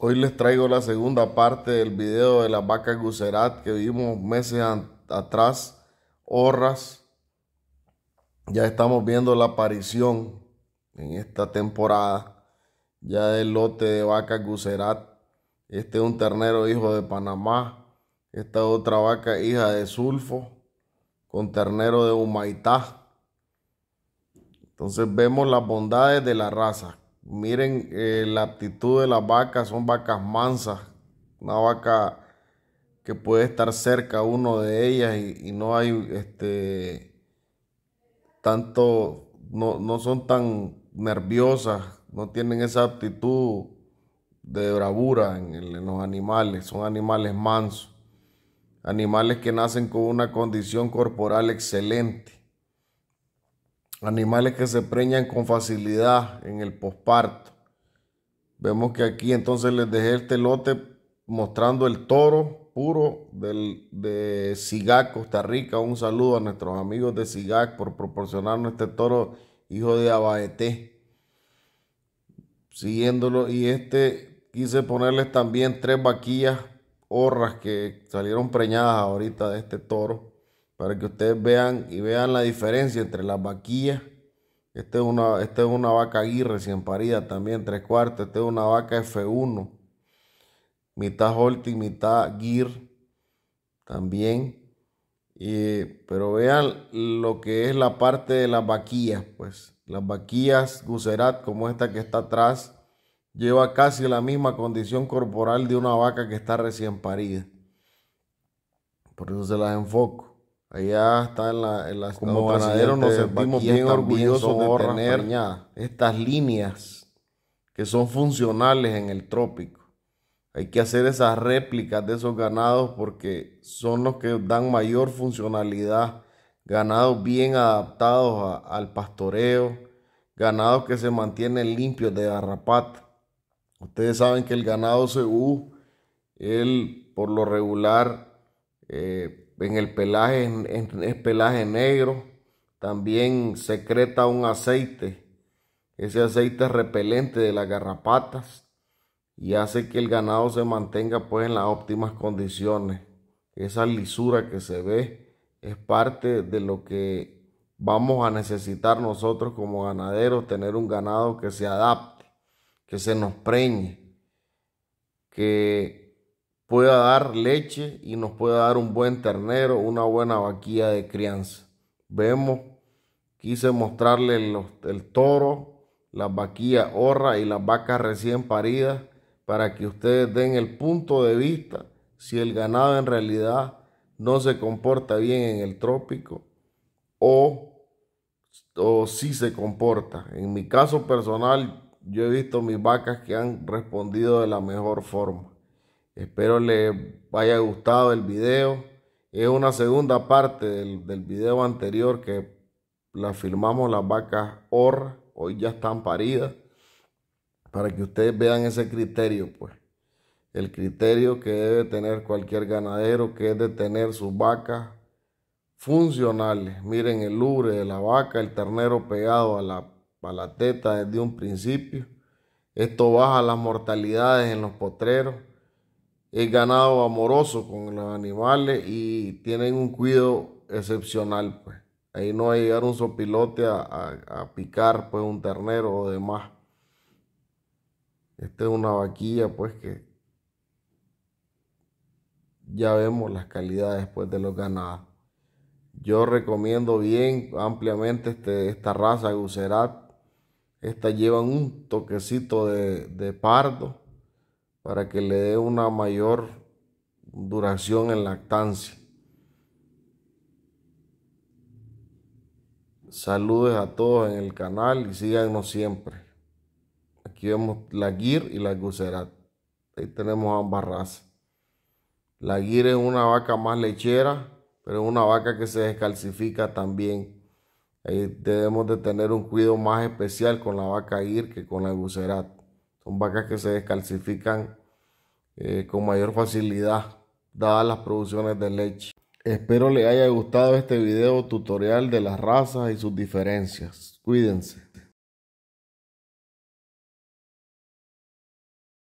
Hoy les traigo la segunda parte del video de la vaca Gucerat que vimos meses atrás, horras. Ya estamos viendo la aparición en esta temporada ya del lote de vaca Gucerat. Este es un ternero hijo de Panamá. Esta otra vaca hija de Sulfo con ternero de Humaitá. Entonces vemos las bondades de la raza. Miren eh, la aptitud de las vacas, son vacas mansas. Una vaca que puede estar cerca uno de ellas y, no hay este tanto, no, son tan nerviosas, no tienen esa aptitud de bravura en los animales, son animales mansos, animales que nacen con una condición corporal excelente Animales que se preñan con facilidad en el posparto. Vemos que aquí entonces les dejé este lote mostrando el toro puro del, de SIGAC Costa Rica. Un saludo a nuestros amigos de SIGAC por proporcionarnos este toro hijo de Abaeté. Siguiéndolo, y este quise ponerles también tres vaquillas horras que salieron preñadas ahorita de este toro para que ustedes vean y vean la diferencia entre las vaquillas. Esta es una, es una vaca aguirre recién parida también, tres cuartos. Esta es una vaca F1, mitad Holti mitad Gear también. pero vean lo que es la parte de las vaquillas, pues. Las vaquillas Gucerat, como esta que está atrás, lleva casi la misma condición corporal de una vaca que está recién parida. Por eso se las enfoco. Allá está en la, Como ganaderos nos sentimos bien orgullosos de tener estas líneas que son funcionales en el trópico. Hay que hacer esas réplicas de esos ganados porque son los que dan mayor funcionalidad. Ganados bien adaptados al pastoreo, ganados que se mantienen limpios de garrapata. Ustedes saben que el ganado CU, él por lo regular eh, en el pelaje, es pelaje negro. También secreta un aceite. Ese aceite repelente de las garrapatas y hace que el ganado se mantenga pues en las óptimas condiciones. Esa lisura que se ve es parte de lo que vamos a necesitar nosotros como ganaderos, tener un ganado que se adapte, que se nos preñe, que pueda dar leche y nos pueda dar un buen ternero, una buena vaquilla de crianza. Vemos, quise mostrarle el toro, la vaquilla horra y las vacas recién paridas para que ustedes den el punto de vista si el ganado en realidad no se comporta bien en el trópico o, o si se comporta. En mi caso personal, yo he visto mis vacas que han respondido de la mejor forma. Espero les haya gustado el video. Es una segunda parte del, del video anterior que la filmamos las vacas OR. Hoy ya están paridas. Para que ustedes vean ese criterio, pues. El criterio que debe tener cualquier ganadero, que es de tener sus vacas funcionales. Miren el lubre de la vaca, el ternero pegado a la, a la teta desde un principio. Esto baja las mortalidades en los potreros el ganado amoroso con los animales y tienen un cuidado excepcional, pues. Ahí no va a llegar un sopilote a, picar, pues, un ternero o demás. Esta es una vaquilla, pues, que ya vemos las calidades, después pues, de los ganados. Yo recomiendo bien ampliamente este, esta raza gucerat esta lleva un toquecito de, de pardo para que le dé una mayor duración en lactancia. Saludos a todos en el canal y síganos siempre. Aquí vemos la guir y la gucerat. Ahí tenemos ambas razas. La guir es una vaca más lechera, pero es una vaca que se descalcifica también. Ahí debemos de tener un cuidado más especial con la vaca guir que con la gucerat son vacas que se descalcifican eh, con mayor facilidad dadas las producciones de leche. Espero les haya gustado este video tutorial de las razas y sus diferencias. Cuídense.